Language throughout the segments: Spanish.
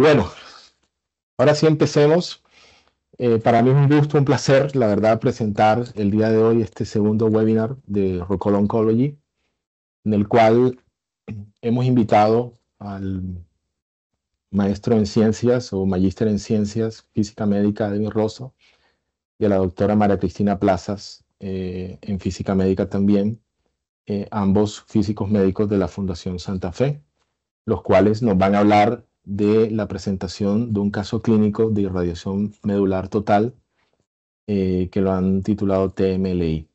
Bueno, ahora sí empecemos. Eh, para mí es un gusto, un placer, la verdad, presentar el día de hoy este segundo webinar de Recall Oncology, en el cual hemos invitado al maestro en ciencias o magíster en ciencias física médica David Rosso y a la doctora María Cristina Plazas eh, en física médica también, eh, ambos físicos médicos de la Fundación Santa Fe, los cuales nos van a hablar de la presentación de un caso clínico de irradiación medular total eh, que lo han titulado TMLI.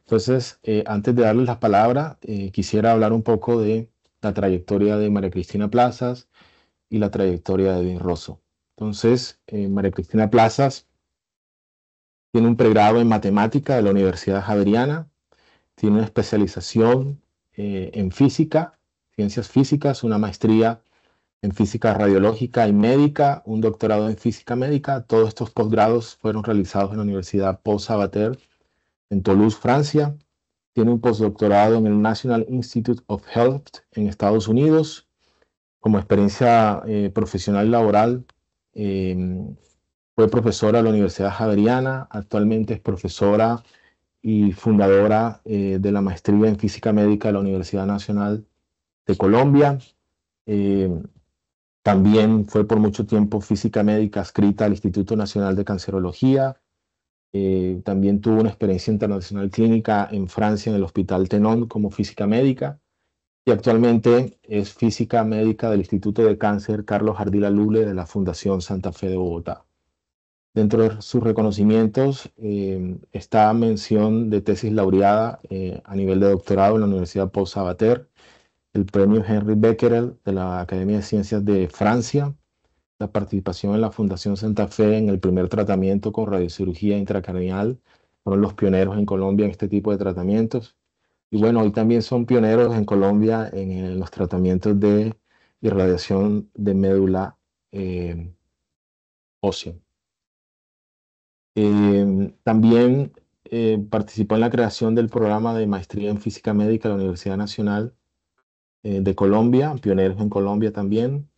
Entonces, eh, antes de darles la palabra, eh, quisiera hablar un poco de la trayectoria de María Cristina Plazas y la trayectoria de Edwin Rosso. Entonces, María Cristina Plazas tiene un pregrado en matemática de la Universidad Javeriana, tiene una especialización en física, ciencias físicas, una maestría en física radiológica y médica, un doctorado en física médica. Todos estos posgrados fueron realizados en la Universidad Paul Sabater en Toulouse, Francia. Tiene un postdoctorado en el National Institute of Health en Estados Unidos. Como experiencia eh, profesional laboral, em, fue profesora de la Universidad Javeriana. Actualmente es profesora y fundadora eh, de la maestría en física médica de la Universidad Nacional de Colombia. Em, también fue por mucho tiempo física médica adscrita al Instituto Nacional de Cancerología. Eh, también tuvo una experiencia internacional clínica en Francia en el Hospital Tenon como física médica. Y actualmente es física médica del Instituto de Cáncer Carlos Ardila Lule de la Fundación Santa Fe de Bogotá. Dentro de sus reconocimientos eh, está mención de tesis laureada eh, a nivel de doctorado en la Universidad Paul Sabater el premio Henry Becquerel de la Academia de Ciencias de Francia, la participación en la Fundación Santa Fe en el primer tratamiento con radiocirugía intracranial, fueron los pioneros en Colombia en este tipo de tratamientos. Y bueno, hoy también son pioneros en Colombia en, los tratamientos de irradiación de médula eh, ósea. Eh, también eh, participó en la creación del programa de maestría en física médica de la Universidad Nacional eh, de Colombia, pionero en Colombia también,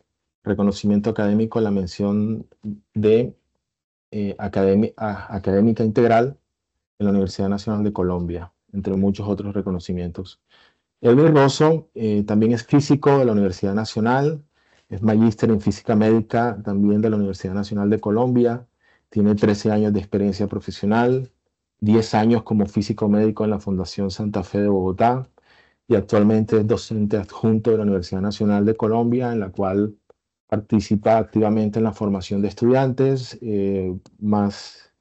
reconocimiento académico, la mención de eh, académica integral en la Universidad Nacional de Colombia, entre muchos otros reconocimientos. Elvin Rosso eh, también es físico de la Universidad Nacional, es magíster en física médica también de la Universidad Nacional de Colombia, tiene 13 años de experiencia profesional, 10 años como físico médico en la Fundación Santa Fe de Bogotá, y actualmente es docente adjunto de la Universidad Nacional de Colombia, en la cual participa activamente en la formación de estudiantes, eh, más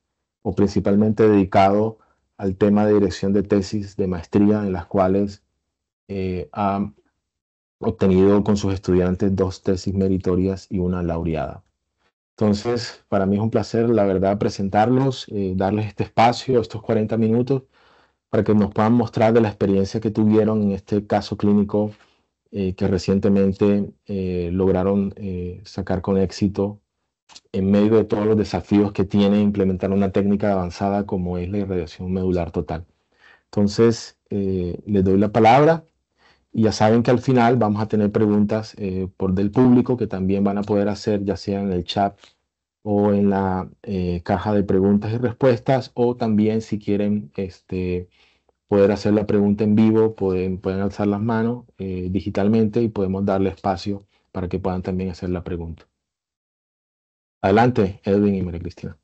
o principalmente dedicado al tema de dirección de tesis de maestría, en las cuales eh, ha obtenido con sus estudiantes dos tesis meritorias y una laureada. Entonces, para mí es un placer, la verdad, presentarlos, eh, darles este espacio, estos 40 minutos, para que nos puedan mostrar de la experiencia que tuvieron en este caso clínico eh, que recientemente eh, lograron eh, sacar con éxito en medio de todos los desafíos que tiene implementar una técnica avanzada como es la irradiación medular total. Entonces, les doy la palabra y ya saben que al final vamos a tener preguntas por del público que también van a poder hacer ya sea en el chat o en la caja de preguntas y respuestas o también si quieren este, poder hacer la pregunta en vivo, pueden, pueden alzar las manos eh, digitalmente y podemos darle espacio para que puedan también hacer la pregunta. Adelante, Edwin y María Cristina.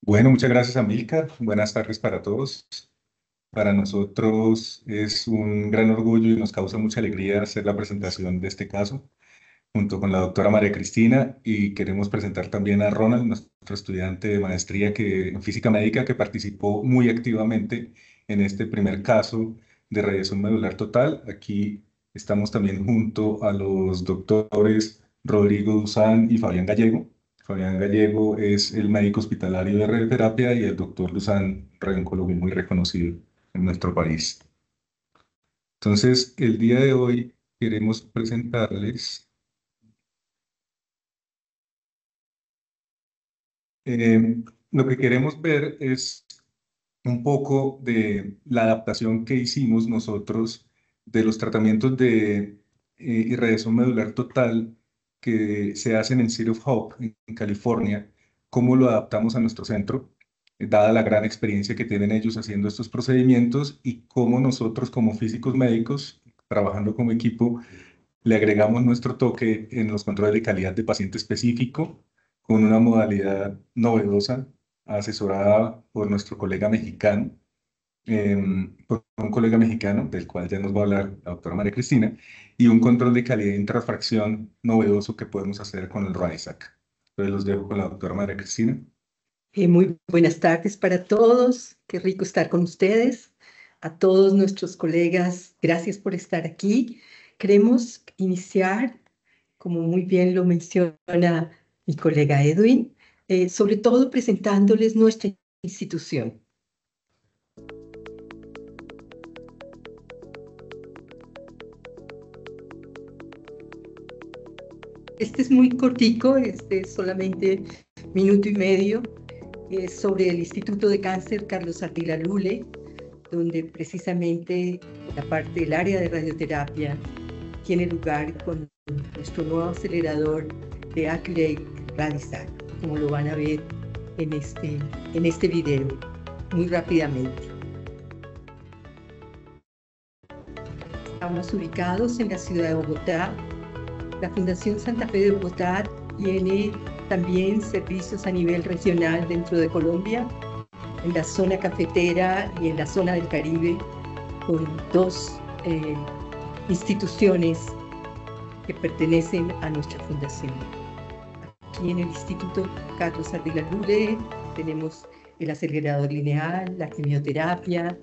Bueno, muchas gracias, Amilcar. Buenas tardes para todos. Para nosotros es un gran orgullo y nos causa mucha alegría hacer la presentación de este caso junto con la doctora María Cristina y queremos presentar también a Ronald, nuestro estudiante de maestría que, en física médica que participó muy activamente en este primer caso de radiación medular total. Aquí estamos también junto a los doctores Rodrigo Duzán y Fabián Gallego. Fabián Gallego es el médico hospitalario de radioterapia y el doctor Duzán, radiólogo muy reconocido en nuestro país. Entonces, el día de hoy queremos presentarles Eh, lo que queremos ver es un poco de la adaptación que hicimos nosotros de los tratamientos de eh, medular total que se hacen en City of Hope, en California, cómo lo adaptamos a nuestro centro, eh, dada la gran experiencia que tienen ellos haciendo estos procedimientos y cómo nosotros como físicos médicos, trabajando como equipo, le agregamos nuestro toque en los controles de calidad de paciente específico con una modalidad novedosa asesorada por nuestro colega mexicano, em, por un colega mexicano, del cual ya nos va a hablar la doctora María Cristina, y un control de calidad de intrafracción novedoso que podemos hacer con el RISAC. Entonces los dejo con la doctora María Cristina. Eh, muy buenas tardes para todos, qué rico estar con ustedes. A todos nuestros colegas, gracias por estar aquí. Queremos iniciar, como muy bien lo menciona mi colega Edwin, eh, sobre todo presentándoles nuestra institución. Este es muy cortico, este es solamente minuto y medio, sobre el Instituto de Cáncer Carlos Ardila Lule, donde precisamente la parte del área de radioterapia tiene lugar con nuestro nuevo acelerador de Acreage Radisat, como lo van a ver en este, en este video muy rápidamente. Estamos ubicados en la ciudad de Bogotá. La Fundación Santa Fe de Bogotá tiene también servicios a nivel regional dentro de Colombia, en la zona cafetera y en la zona del Caribe, con dos eh, instituciones que pertenecen a nuestra fundación. Aquí en el Instituto Carlos Ardila Lure tenemos el acelerador lineal, la quimioterapia.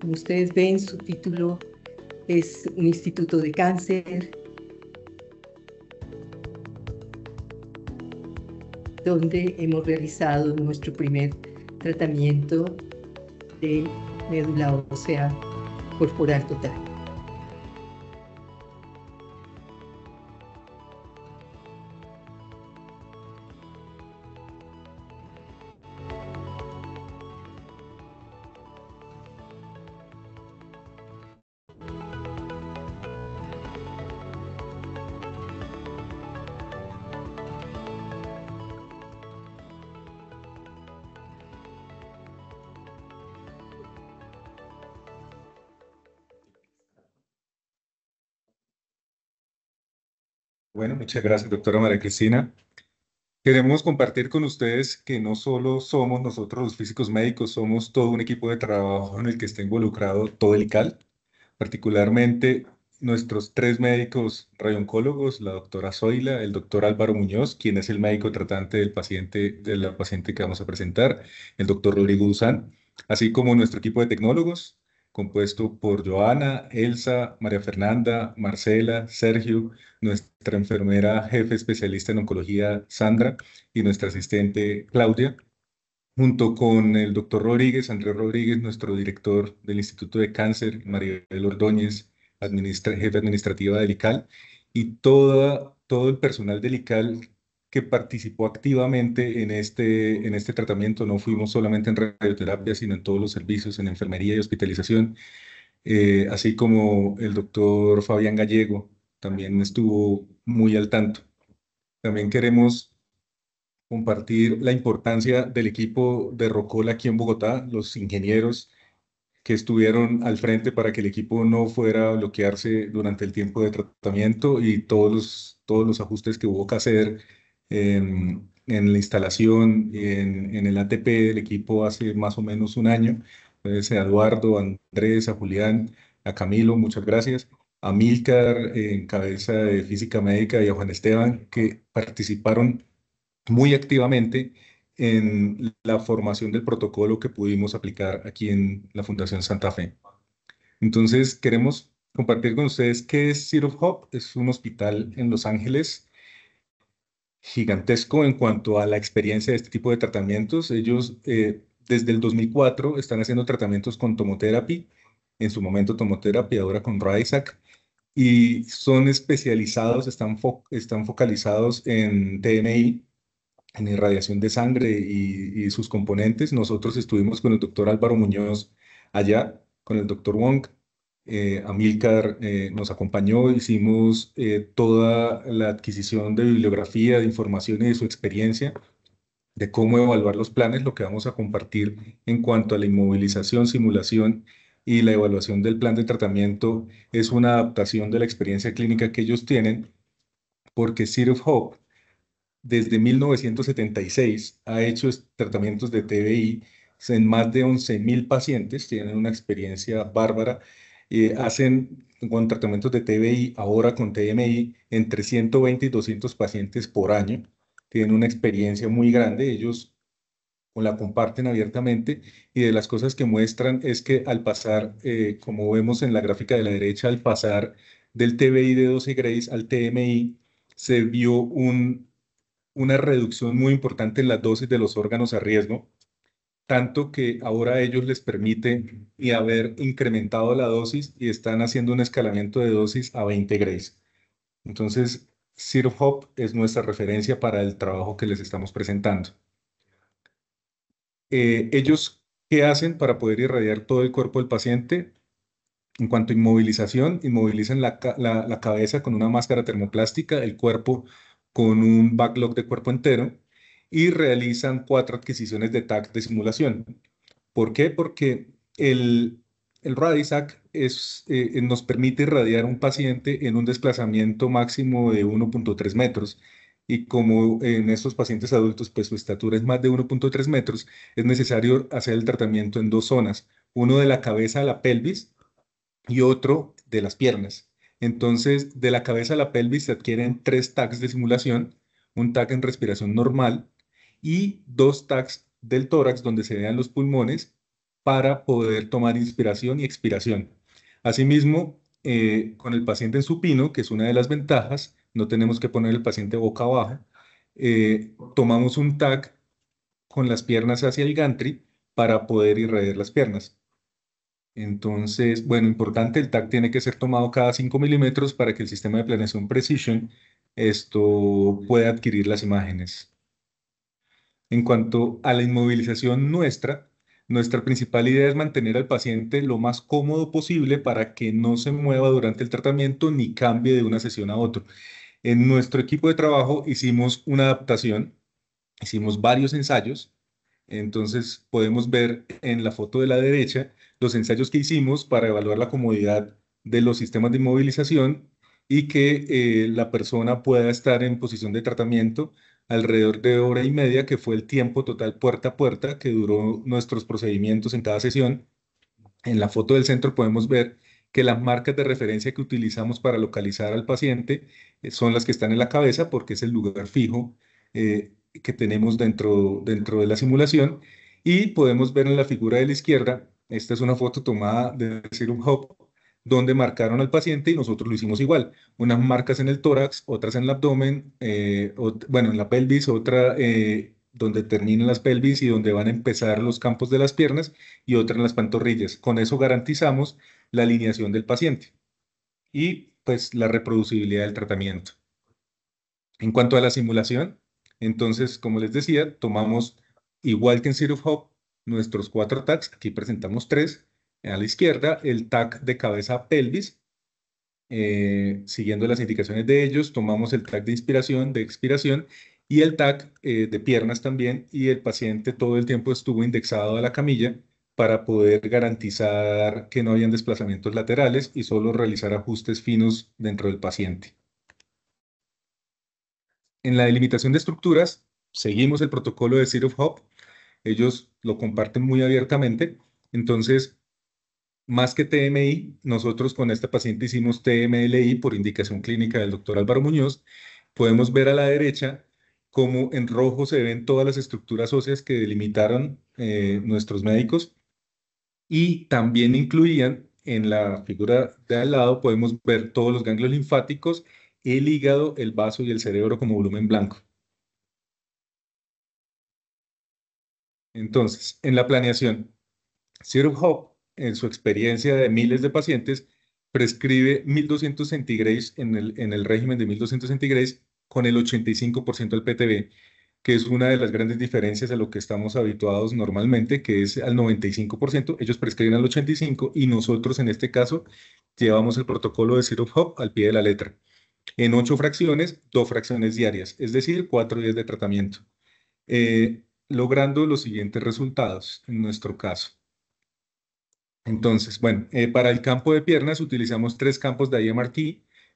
Como ustedes ven, su título es un instituto de cáncer, donde hemos realizado nuestro primer tratamiento de médula ósea corporal total. Muchas gracias, doctora María Cristina. Queremos compartir con ustedes que no solo somos nosotros los físicos médicos, somos todo un equipo de trabajo en el que está involucrado todo el ICAL, particularmente nuestros tres médicos radioncólogos, la doctora Zoila, el doctor Álvaro Muñoz, quien es el médico tratante del paciente, de la paciente que vamos a presentar, el doctor Rodrigo Duzán, así como nuestro equipo de tecnólogos, compuesto por Joana, Elsa, María Fernanda, Marcela, Sergio, nuestra enfermera jefe especialista en oncología, Sandra, y nuestra asistente, Claudia, junto con el doctor Rodríguez, Andrés Rodríguez, nuestro director del Instituto de Cáncer, Maribel Ordóñez, jefe administrativa del ICAL, y toda, todo el personal del ICAL que participó activamente en este, en este tratamiento. No fuimos solamente en radioterapia, sino en todos los servicios, en enfermería y hospitalización, eh, así como el doctor Fabián Gallego también estuvo muy al tanto. También queremos compartir la importancia del equipo de Rocola aquí en Bogotá, los ingenieros que estuvieron al frente para que el equipo no fuera a bloquearse durante el tiempo de tratamiento y todos los, todos los ajustes que hubo que hacer en, la instalación en, el ATP del equipo hace más o menos un año. Entonces, a Eduardo, a Andrés, a Julián, a Camilo, muchas gracias. A Milcar, en cabeza de Física Médica, y a Juan Esteban, que participaron muy activamente en la formación del protocolo que pudimos aplicar aquí en la Fundación Santa Fe. Entonces, queremos compartir con ustedes qué es Seed Hope. Es un hospital en Los Ángeles gigantesco en cuanto a la experiencia de este tipo de tratamientos. Ellos eh, desde el 2004 están haciendo tratamientos con tomoterapia, en su momento tomoterapia, ahora con RISAC y son especializados, están, están focalizados en TMI, en irradiación de sangre y, y sus componentes. Nosotros estuvimos con el doctor Álvaro Muñoz allá, con el doctor Wong, eh, Amilcar eh, nos acompañó, hicimos eh, toda la adquisición de bibliografía, de información y de su experiencia, de cómo evaluar los planes, lo que vamos a compartir en cuanto a la inmovilización, simulación y la evaluación del plan de tratamiento es una adaptación de la experiencia clínica que ellos tienen, porque sir Hope desde 1976 ha hecho tratamientos de TBI en más de 11.000 pacientes, tienen una experiencia bárbara eh, hacen con tratamientos de TBI, ahora con TMI, entre 120 y 200 pacientes por año. Tienen una experiencia muy grande, ellos la comparten abiertamente y de las cosas que muestran es que al pasar, eh, como vemos en la gráfica de la derecha, al pasar del TBI de 12 grays al TMI, se vio una reducción muy importante en las dosis de los órganos a riesgo, tanto que ahora ellos les permiten y haber incrementado la dosis y están haciendo un escalamiento de dosis a 20 grays. Entonces, SIRHOP es nuestra referencia para el trabajo que les estamos presentando. Eh, ellos, ¿qué hacen para poder irradiar todo el cuerpo del paciente? En cuanto a inmovilización, inmovilizan la cabeza con una máscara termoplástica, el cuerpo con un backlog de cuerpo entero, y realizan cuatro adquisiciones de tac de simulación. ¿Por qué? Porque el, el Radisac es, eh, nos permite irradiar un paciente en un desplazamiento máximo de 1.3 metros. Y como en estos pacientes adultos, pues su estatura es más de 1.3 metros, es necesario hacer el tratamiento en dos zonas, uno de la cabeza a la pelvis y otro de las piernas. Entonces, de la cabeza a la pelvis se adquieren tres tags de simulación, un tag en respiración normal, y dos tags del tórax donde se vean los pulmones para poder tomar inspiración y expiración. Asimismo, eh, con el paciente en supino, que es una de las ventajas, no tenemos que poner el paciente boca abajo, eh, tomamos un tag con las piernas hacia el gantry para poder irradiar las piernas. Entonces, bueno, importante, el tag tiene que ser tomado cada 5 milímetros para que el sistema de planeación Precision esto pueda adquirir las imágenes. En cuanto a la inmovilización nuestra, nuestra principal idea es mantener al paciente lo más cómodo posible para que no se mueva durante el tratamiento ni cambie de una sesión a otra. En nuestro equipo de trabajo hicimos una adaptación, hicimos varios ensayos. Entonces podemos ver en la foto de la derecha los ensayos que hicimos para evaluar la comodidad de los sistemas de inmovilización y que eh, la persona pueda estar en posición de tratamiento alrededor de hora y media, que fue el tiempo total puerta a puerta que duró nuestros procedimientos en cada sesión. En la foto del centro podemos ver que las marcas de referencia que utilizamos para localizar al paciente eh, son las que están en la cabeza porque es el lugar fijo eh, que tenemos dentro, dentro de la simulación. Y podemos ver en la figura de la izquierda, esta es una foto tomada de un Hub, donde marcaron al paciente y nosotros lo hicimos igual. Unas marcas en el tórax, otras en el abdomen, eh, bueno, en la pelvis, otra eh, donde terminan las pelvis y donde van a empezar los campos de las piernas y otra en las pantorrillas. Con eso garantizamos la alineación del paciente y pues la reproducibilidad del tratamiento. En cuanto a la simulación, entonces, como les decía, tomamos igual que en Sirup Hub nuestros cuatro tags, aquí presentamos tres, a la izquierda, el TAC de cabeza pelvis. Eh, siguiendo las indicaciones de ellos, tomamos el TAC de inspiración, de expiración y el TAC eh, de piernas también y el paciente todo el tiempo estuvo indexado a la camilla para poder garantizar que no hayan desplazamientos laterales y solo realizar ajustes finos dentro del paciente. En la delimitación de estructuras, seguimos el protocolo de Seed of Hop. Ellos lo comparten muy abiertamente. Entonces, más que TMI, nosotros con esta paciente hicimos TMLI por indicación clínica del doctor Álvaro Muñoz. Podemos ver a la derecha cómo en rojo se ven todas las estructuras óseas que delimitaron eh, nuestros médicos y también incluían en la figura de al lado podemos ver todos los ganglios linfáticos, el hígado, el vaso y el cerebro como volumen blanco. Entonces, en la planeación, Sirup en su experiencia de miles de pacientes, prescribe 1200 centigrays en el, régimen de 1200 centigrays con el 85% del PTB, que es una de las grandes diferencias a lo que estamos habituados normalmente, que es al 95%, ellos prescriben al 85% y nosotros en este caso llevamos el protocolo de Syrup Hub al pie de la letra. En ocho fracciones, dos fracciones diarias, es decir, cuatro días de tratamiento, eh, logrando los siguientes resultados en nuestro caso. Entonces, bueno, eh, para el campo de piernas utilizamos tres campos de IMRT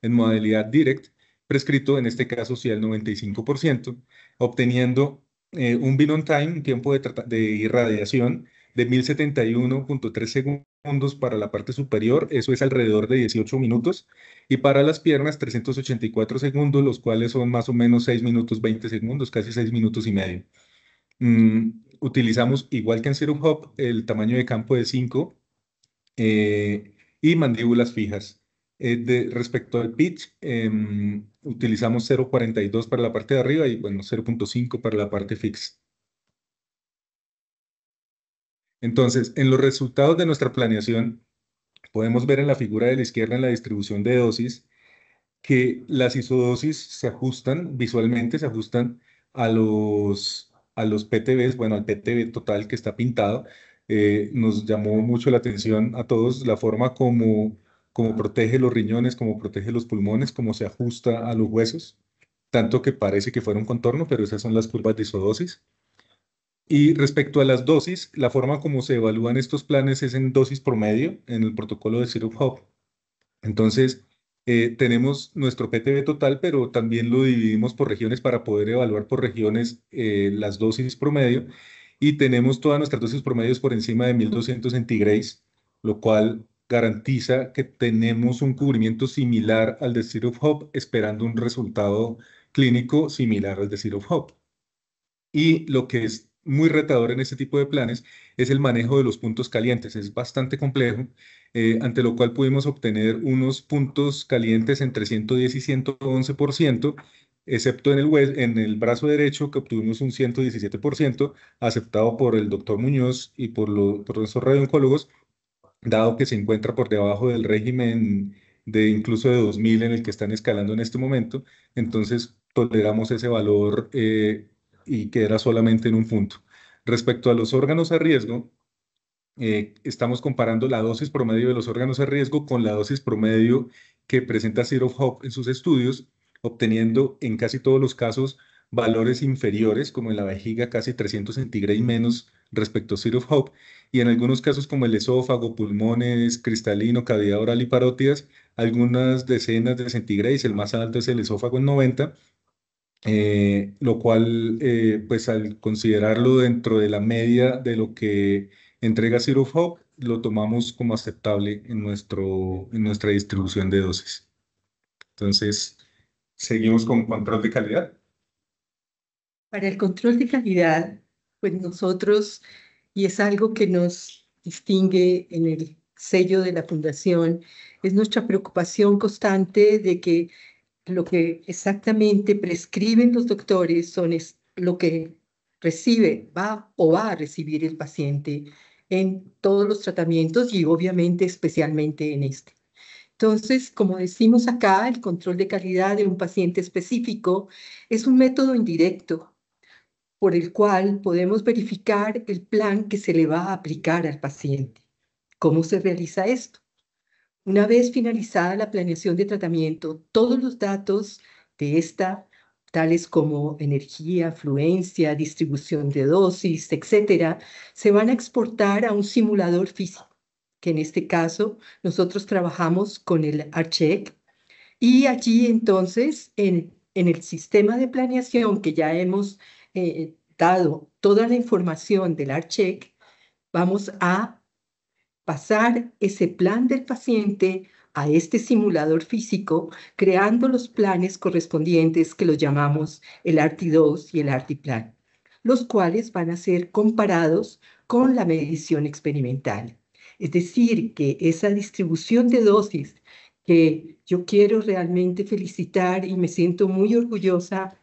en modalidad direct, prescrito en este caso sí al 95%, obteniendo eh, un bin on time, un tiempo de, de irradiación de 1071.3 segundos para la parte superior, eso es alrededor de 18 minutos, y para las piernas 384 segundos, los cuales son más o menos 6 minutos 20 segundos, casi 6 minutos y medio. Mm, utilizamos, igual que en Serum Hub, el tamaño de campo de 5 eh, y mandíbulas fijas. Eh, respecto al pitch, em, utilizamos 0.42 para la parte de arriba y bueno, 0.5 para la parte fix. Entonces, en los resultados de nuestra planeación, podemos ver en la figura de la izquierda en la distribución de dosis que las isodosis se ajustan visualmente, se ajustan a los, a los PTBs, bueno, al PTB total que está pintado, eh, nos llamó mucho la atención a todos la forma como, como protege los riñones, como protege los pulmones, como se ajusta a los huesos, tanto que parece que fuera un contorno, pero esas son las curvas de isodosis. Y respecto a las dosis, la forma como se evalúan estos planes es en dosis promedio en el protocolo de Syrup Hub. Entonces, eh, tenemos nuestro PTB total, pero también lo dividimos por regiones para poder evaluar por regiones eh, las dosis promedio y tenemos todas nuestras dosis promedios por encima de 1200 centigrades, lo cual garantiza que tenemos un cubrimiento similar al de Seed esperando un resultado clínico similar al de Seed Y lo que es muy retador en este tipo de planes es el manejo de los puntos calientes. Es bastante complejo, eh, ante lo cual pudimos obtener unos puntos calientes entre 110 y 111%, excepto en el, brazo derecho que obtuvimos un 117% aceptado por el doctor Muñoz y por, los profesores dado que se encuentra por debajo del régimen de incluso de 2000 en el que están escalando en este momento, entonces toleramos ese valor eh, y queda solamente en un punto. Respecto a los órganos a riesgo, eh, estamos comparando la dosis promedio de los órganos a riesgo con la dosis promedio que presenta Ciro en sus estudios, obteniendo en casi todos los casos valores inferiores, como en la vejiga casi 300 centígrados menos respecto a Seed y en algunos casos como el esófago, pulmones, cristalino, cavidad oral y parótidas, algunas decenas de centígrados, el más alto es el esófago en 90, eh, lo cual, eh, pues al considerarlo dentro de la media de lo que entrega Seed lo tomamos como aceptable en, nuestro, en nuestra distribución de dosis. Entonces, seguimos con control de calidad. Para el control de calidad, pues nosotros, y es algo que nos distingue en el sello de la fundación, es nuestra preocupación constante de que lo que exactamente prescriben los doctores son es lo que recibe, va o va a recibir el paciente en todos los tratamientos y obviamente especialmente en este. Entonces, como decimos acá, el control de calidad de un paciente específico es un método indirecto por el cual podemos verificar el plan que se le va a aplicar al paciente. ¿Cómo se realiza esto? Una vez finalizada la planeación de tratamiento, todos los datos de esta, tales como energía, fluencia, distribución de dosis, etcétera, se van a exportar a un simulador físico que en este caso nosotros trabajamos con el ARCHEC, y allí entonces en, el sistema de planeación que ya hemos eh, dado toda la información del ARCHEC, vamos a pasar ese plan del paciente a este simulador físico, creando los planes correspondientes que los llamamos el ARTI2 y el ARTIPLAN, los cuales van a ser comparados con la medición experimental. Es decir, que esa distribución de dosis que yo quiero realmente felicitar y me siento muy orgullosa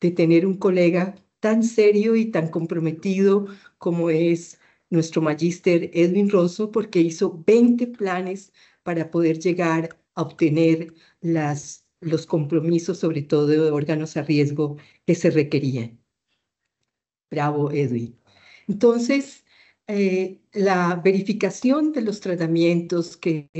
de tener un colega tan serio y tan comprometido como es nuestro magíster Edwin Rosso, porque hizo 20 planes para poder llegar a obtener las, los compromisos, sobre todo de órganos a riesgo, que se requerían. Bravo, Edwin. Entonces, eh, la verificación de los tratamientos que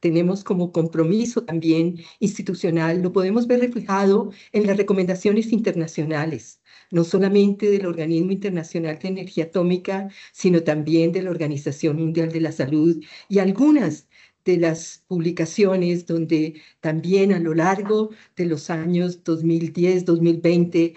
tenemos como compromiso también institucional, lo podemos ver reflejado en las recomendaciones internacionales, no solamente del Organismo Internacional de Energía Atómica, sino también de la Organización Mundial de la Salud y algunas de las publicaciones, donde también a lo largo de los años 2010-2020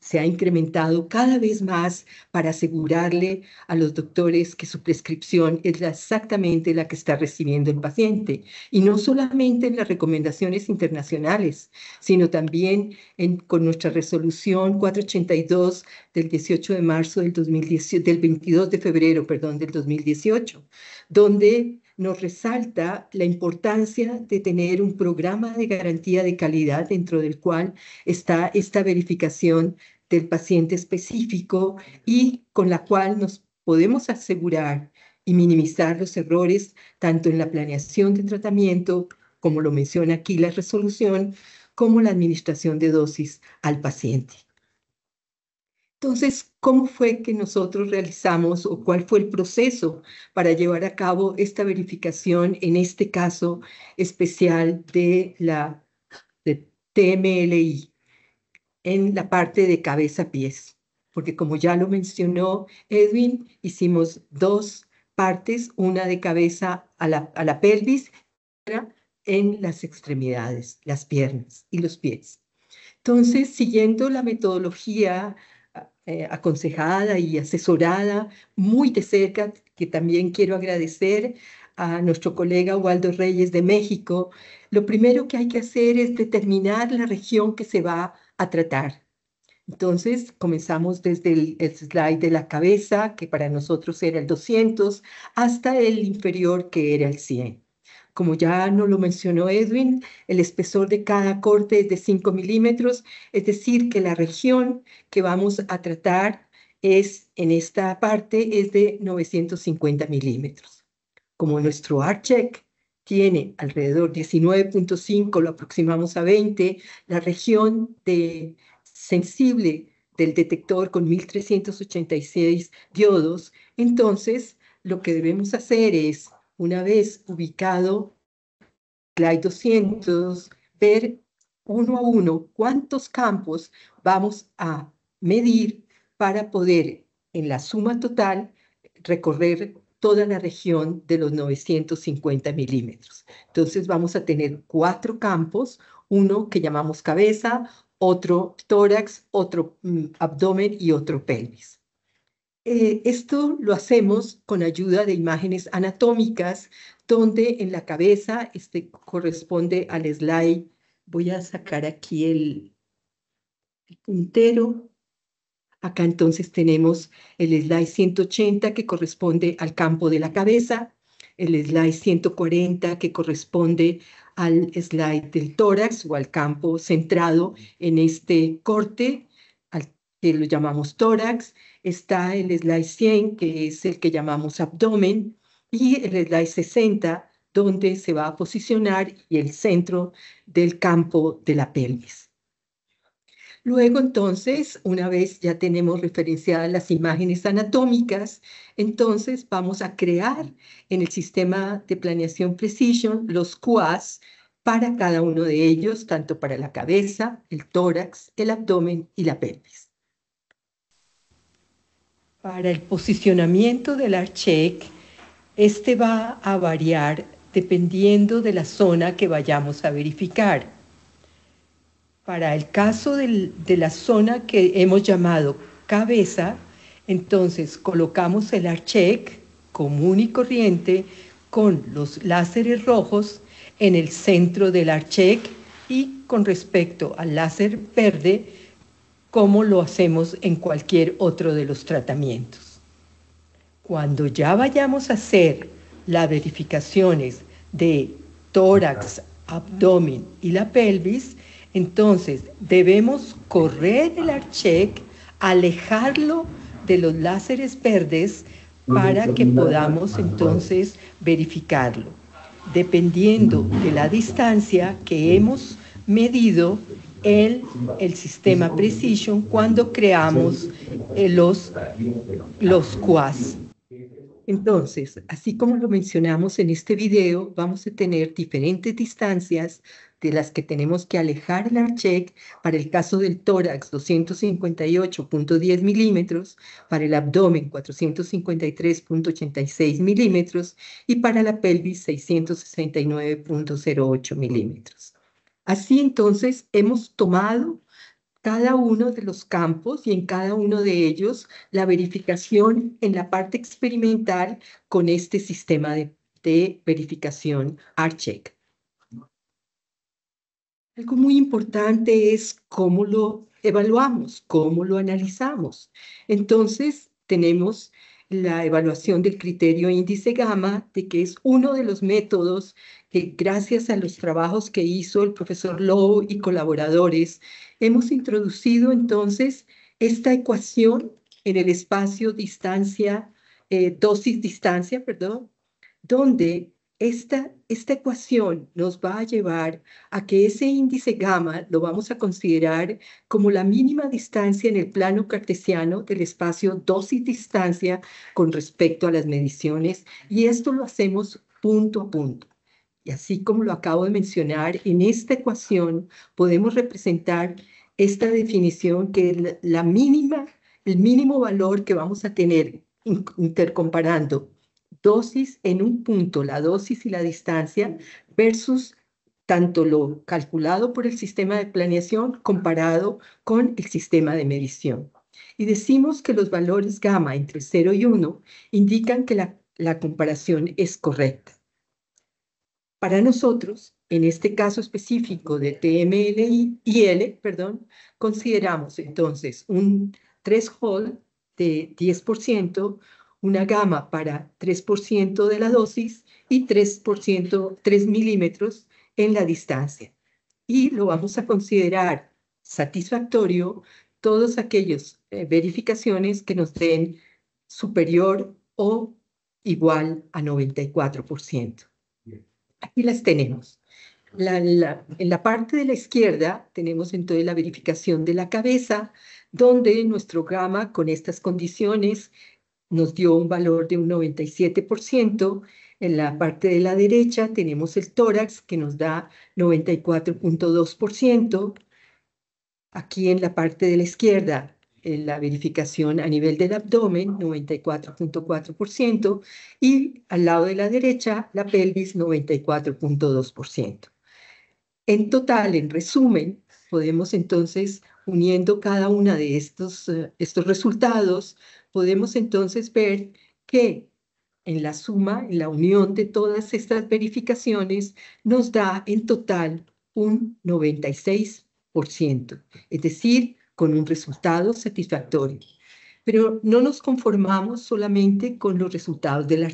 se ha incrementado cada vez más para asegurarle a los doctores que su prescripción es exactamente la que está recibiendo el paciente. Y no solamente en las recomendaciones internacionales, sino también en, con nuestra resolución 482 del 18 de marzo del, 2018, del 22 de febrero perdón, del 2018, donde nos resalta la importancia de tener un programa de garantía de calidad dentro del cual está esta verificación del paciente específico y con la cual nos podemos asegurar y minimizar los errores tanto en la planeación de tratamiento, como lo menciona aquí la resolución, como la administración de dosis al paciente. Entonces, ¿cómo fue que nosotros realizamos o cuál fue el proceso para llevar a cabo esta verificación en este caso especial de la de TMLI en la parte de cabeza pies? Porque como ya lo mencionó Edwin, hicimos dos partes, una de cabeza a la, a la pelvis, en las extremidades, las piernas y los pies. Entonces, siguiendo la metodología eh, aconsejada y asesorada muy de cerca, que también quiero agradecer a nuestro colega Waldo Reyes de México, lo primero que hay que hacer es determinar la región que se va a tratar. Entonces, comenzamos desde el, slide de la cabeza, que para nosotros era el 200, hasta el inferior, que era el 100. Como ya nos lo mencionó Edwin, el espesor de cada corte es de 5 milímetros, es decir, que la región que vamos a tratar es, en esta parte es de 950 milímetros. Como nuestro art check tiene alrededor 19.5, lo aproximamos a 20, la región de sensible del detector con 1386 diodos, entonces lo que debemos hacer es una vez ubicado la 200, ver uno a uno cuántos campos vamos a medir para poder en la suma total recorrer toda la región de los 950 milímetros. Entonces vamos a tener cuatro campos, uno que llamamos cabeza, otro tórax, otro mm, abdomen y otro pelvis. Eh, esto lo hacemos con ayuda de imágenes anatómicas, donde en la cabeza este, corresponde al slide. Voy a sacar aquí el, puntero. Acá entonces tenemos el slide 180 que corresponde al campo de la cabeza, el slide 140 que corresponde al slide del tórax o al campo centrado en este corte, que lo llamamos tórax, Está el slide 100, que es el que llamamos abdomen, y el slide 60, donde se va a posicionar y el centro del campo de la pelvis. Luego, entonces, una vez ya tenemos referenciadas las imágenes anatómicas, entonces vamos a crear en el sistema de planeación Precision los quas para cada uno de ellos, tanto para la cabeza, el tórax, el abdomen y la pelvis. Para el posicionamiento del ARCHEC, este va a variar dependiendo de la zona que vayamos a verificar. Para el caso de la zona que hemos llamado cabeza, entonces colocamos el ARCHEC común y corriente con los láseres rojos en el centro del ARCHEC y con respecto al láser verde como lo hacemos en cualquier otro de los tratamientos. Cuando ya vayamos a hacer las verificaciones de tórax, abdomen y la pelvis, entonces debemos correr el ARCHEC, alejarlo de los láseres verdes para que podamos entonces verificarlo. Dependiendo de la distancia que hemos medido, en el sistema Precision cuando creamos eh, los, los Entonces, así como lo mencionamos en este video, vamos a tener diferentes distancias de las que tenemos que alejar el check para el caso del tórax 258.10 milímetros, para el abdomen 453.86 milímetros y para la pelvis 669.08 milímetros. Así entonces hemos tomado cada uno de los campos y en cada uno de ellos la verificación en la parte experimental con este sistema de, verificación ARCHEC. Algo muy importante es cómo lo evaluamos, cómo lo analizamos. Entonces tenemos la evaluación del criterio índice gamma, de que es uno de los métodos que gracias a los trabajos que hizo el profesor Lowe y colaboradores, hemos introducido entonces esta ecuación en el espacio distancia, eh, dosis distancia, perdón, donde esta, esta ecuación nos va a llevar a que ese índice gamma lo vamos a considerar como la mínima distancia en el plano cartesiano del espacio dosis-distancia con respecto a las mediciones y esto lo hacemos punto a punto. Y así como lo acabo de mencionar, en esta ecuación podemos representar esta definición que es la mínima, el mínimo valor que vamos a tener intercomparando dosis en un punto, la dosis y la distancia, versus tanto lo calculado por el sistema de planeación comparado con el sistema de medición. Y decimos que los valores gamma entre 0 y 1 indican que la, la comparación es correcta. Para nosotros, en este caso específico de TML TMLIL, perdón, consideramos entonces un threshold de 10%, una gama para 3% de la dosis y 3%, 3 milímetros en la distancia. Y lo vamos a considerar satisfactorio todos aquellos eh, verificaciones que nos den superior o igual a 94%. Aquí las tenemos. en la parte de la izquierda tenemos entonces la verificación de la cabeza, donde nuestro gama con estas condiciones nos dio un valor de un 97%. En la parte de la derecha tenemos el tórax que nos da 94.2%. Aquí en la parte de la izquierda, la verificación a nivel del abdomen, 94.4%. Y al lado de la derecha, la pelvis, 94.2%. En total, en resumen, podemos entonces, uniendo cada uno de estos, eh, estos resultados, podemos entonces ver que en la suma, en la unión de todas estas verificaciones, nos da en total un 96%, es decir, con un resultado satisfactorio. Pero no nos conformamos solamente con los resultados de la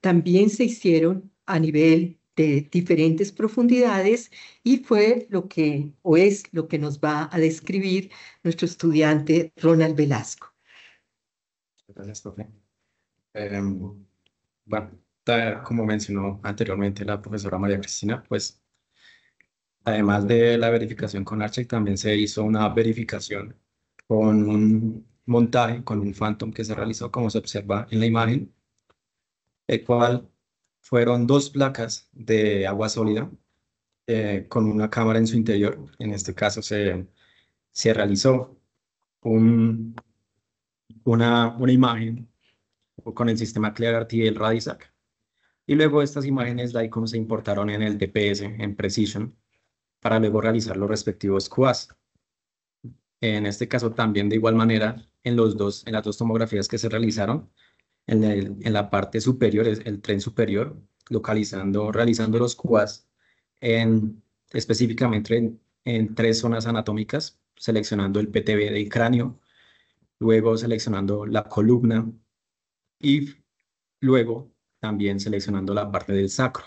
también se hicieron a nivel de diferentes profundidades y fue lo que, o es lo que nos va a describir nuestro estudiante Ronald Velasco bueno, eh, como mencionó anteriormente la profesora María Cristina, pues además de la verificación con ARCHIC también se hizo una verificación con un montaje, con un phantom que se realizó, como se observa en la imagen, el cual fueron dos placas de agua sólida eh, con una cámara en su interior. En este caso se, se realizó un una, una imagen con el sistema ClearRT el Radisac. Y luego estas imágenes de como se importaron en el DPS, en Precision, para luego realizar los respectivos QAs. En este caso también de igual manera, en, los dos, en las dos tomografías que se realizaron, en, la parte superior, el tren superior, localizando, realizando los QAs en, específicamente en, en tres zonas anatómicas, seleccionando el PTB del cráneo, luego seleccionando la columna y luego también seleccionando la parte del sacro.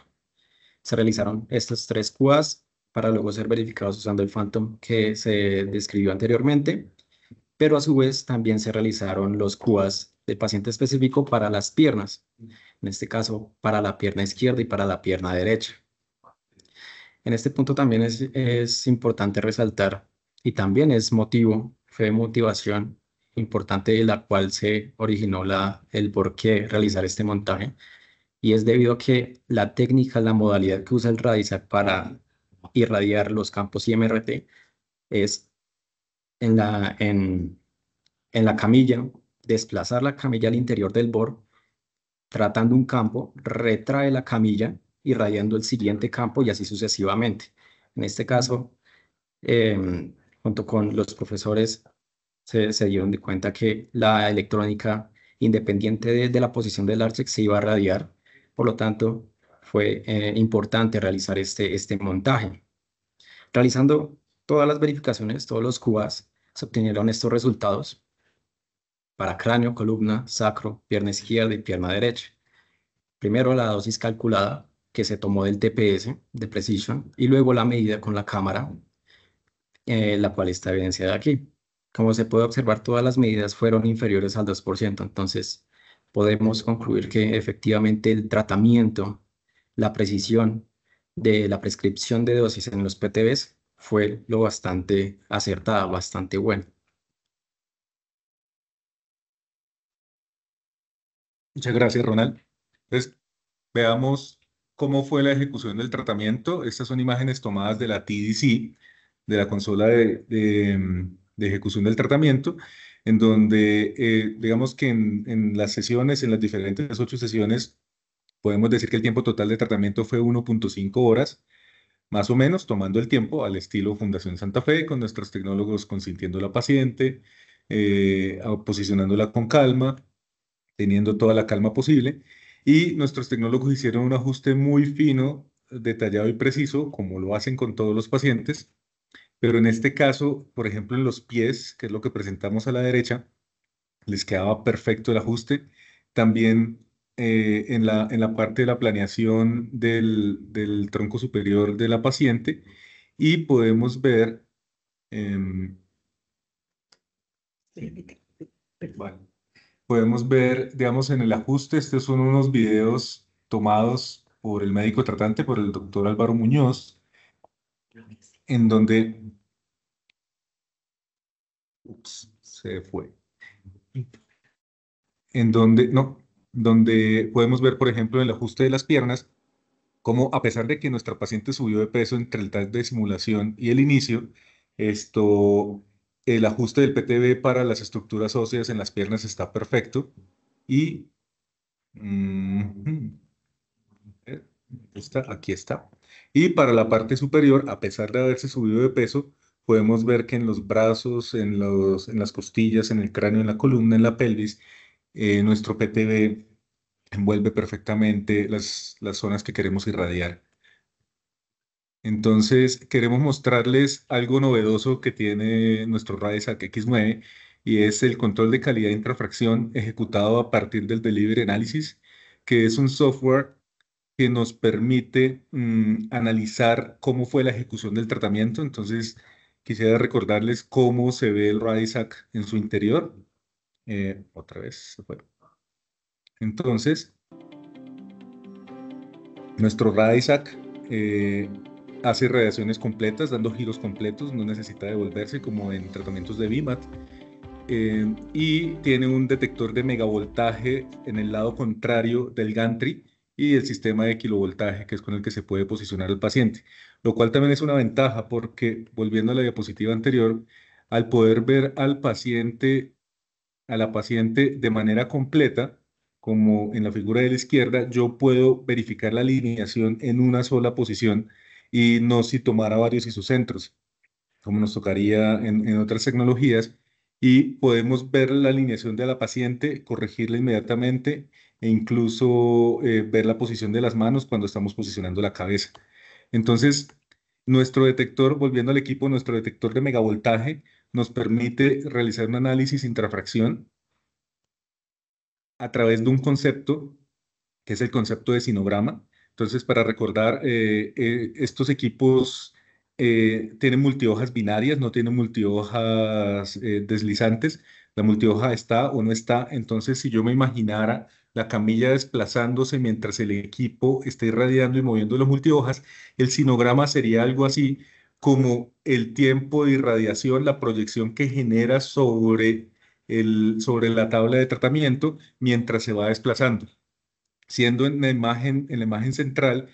Se realizaron estas tres CUAs para luego ser verificados usando el Phantom que se describió anteriormente, pero a su vez también se realizaron los CUAs del paciente específico para las piernas, en este caso para la pierna izquierda y para la pierna derecha. En este punto también es, es importante resaltar y también es motivo, fue motivación importante de la cual se originó la, el por qué realizar este montaje. Y es debido a que la técnica, la modalidad que usa el Radisat para irradiar los campos IMRT es en la, en, la camilla, desplazar la camilla al interior del bor, tratando un campo, retrae la camilla, irradiando el siguiente campo y así sucesivamente. En este caso, em, junto con los profesores se, dieron de cuenta que la electrónica, independiente de, la posición del Artex, se iba a radiar. Por lo tanto, fue eh, importante realizar este, este montaje. Realizando todas las verificaciones, todos los cubas se obtuvieron estos resultados para cráneo, columna, sacro, pierna izquierda y pierna derecha. Primero la dosis calculada que se tomó del TPS, de Precision, y luego la medida con la cámara, eh, la cual está evidenciada aquí. Como se puede observar, todas las medidas fueron inferiores al 2%, entonces podemos concluir que efectivamente el tratamiento, la precisión de la prescripción de dosis en los PTBs fue lo bastante acertada, bastante buena. Muchas gracias, Ronald. veamos cómo fue la ejecución del tratamiento. Estas son imágenes tomadas de la TDC, de la consola de de ejecución del tratamiento, en donde, eh, digamos que en, las sesiones, en las diferentes ocho sesiones, podemos decir que el tiempo total de tratamiento fue 1.5 horas, más o menos, tomando el tiempo al estilo Fundación Santa Fe, con nuestros tecnólogos consintiendo la paciente, eh, posicionándola con calma, teniendo toda la calma posible. Y nuestros tecnólogos hicieron un ajuste muy fino, detallado y preciso, como lo hacen con todos los pacientes, pero en este caso, por ejemplo, en los pies, que es lo que presentamos a la derecha, les quedaba perfecto el ajuste. También eh, en, la, parte de la planeación del, tronco superior de la paciente y podemos ver... Em, podemos ver, digamos, en el ajuste, estos son unos videos tomados por el médico tratante, por el doctor Álvaro Muñoz, en donde... Ups, se fue. En donde, no, donde podemos ver, por ejemplo, en el ajuste de las piernas, como a pesar de que nuestra paciente subió de peso entre el test de simulación y el inicio, esto, el ajuste del PTB para las estructuras óseas en las piernas está perfecto y... Mm, eh, está, aquí está. Y para la parte superior, a pesar de haberse subido de peso, podemos ver que en los brazos, en, los, en las costillas, en el cráneo, en la columna, en la pelvis, eh, nuestro PTB envuelve perfectamente las, zonas que queremos irradiar. Entonces, queremos mostrarles algo novedoso que tiene nuestro RADESAC X9 y es el control de calidad de intrafracción ejecutado a partir del Delivery Analysis, que es un software que nos permite mm, analizar cómo fue la ejecución del tratamiento. Entonces, quisiera recordarles cómo se ve el Radisac en su interior. Eh, otra vez se fue. Entonces, nuestro Radisac eh, hace radiaciones completas, dando giros completos, no necesita devolverse como en tratamientos de BIMAT. Eh, y tiene un detector de megavoltaje en el lado contrario del gantry y el sistema de kilovoltaje, que es con el que se puede posicionar al paciente, lo cual también es una ventaja porque, volviendo a la diapositiva anterior, al poder ver al paciente, a la paciente de manera completa, como en la figura de la izquierda, yo puedo verificar la alineación en una sola posición y no si tomara varios centros como nos tocaría en, en otras tecnologías, y podemos ver la alineación de la paciente, corregirla inmediatamente e incluso eh, ver la posición de las manos cuando estamos posicionando la cabeza. Entonces, nuestro detector, volviendo al equipo, nuestro detector de megavoltaje nos permite realizar un análisis intrafracción a través de un concepto, que es el concepto de sinograma. Entonces, para recordar, eh, eh, estos equipos tienen multiojas binarias, no tienen multiojas deslizantes. La multioja está o no está. Entonces, si yo me imaginara la camilla desplazándose mientras el equipo está irradiando y moviendo las multihojas, el sinograma sería algo así como el tiempo de irradiación, la proyección que genera sobre, el, sobre la tabla de tratamiento mientras se va desplazando. Siendo en la imagen, en la imagen central,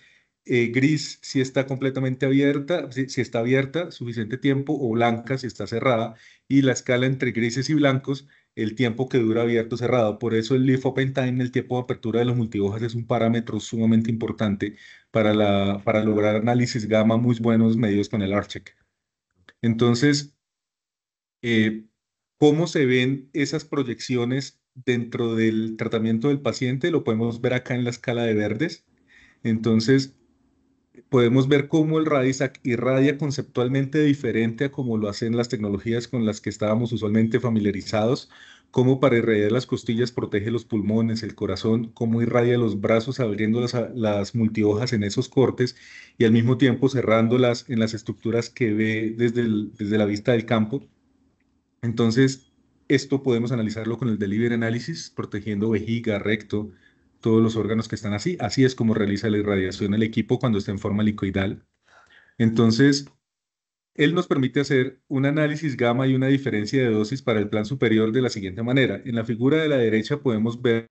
eh, gris si está completamente abierta, si, está abierta suficiente tiempo, o blanca si está cerrada, y la escala entre grises y blancos el tiempo que dura abierto cerrado. Por eso el lifo open time, el tiempo de apertura de los multivojas es un parámetro sumamente importante para, la, para lograr análisis gamma muy buenos medios con el ARCHIC. Entonces, eh, ¿cómo se ven esas proyecciones dentro del tratamiento del paciente? Lo podemos ver acá en la escala de verdes. Entonces, podemos ver cómo el Radisac irradia conceptualmente diferente a como lo hacen las tecnologías con las que estábamos usualmente familiarizados, cómo para irradiar las costillas protege los pulmones, el corazón, cómo irradia los brazos abriendo las, las en esos cortes y al mismo tiempo cerrándolas en las estructuras que ve desde, desde la vista del campo. Entonces, esto podemos analizarlo con el delivery analysis, protegiendo vejiga, recto, todos los órganos que están así. Así es como realiza la irradiación el equipo cuando está en forma licoidal. Entonces, él nos permite hacer un análisis gamma y una diferencia de dosis para el plan superior de la siguiente manera. En la figura de la derecha podemos ver